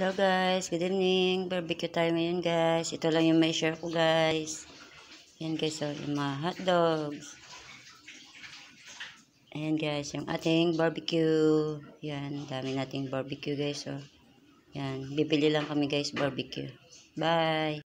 Hello guys, good evening. Barbecue time ngayon guys. Ito lang yung may share ko guys. Ayan guys, so oh, yung mga hot dogs. Ayan guys, yung ating barbecue. Ayan, dami nating barbecue guys. So, oh. ayan, bibili lang kami guys barbecue. Bye!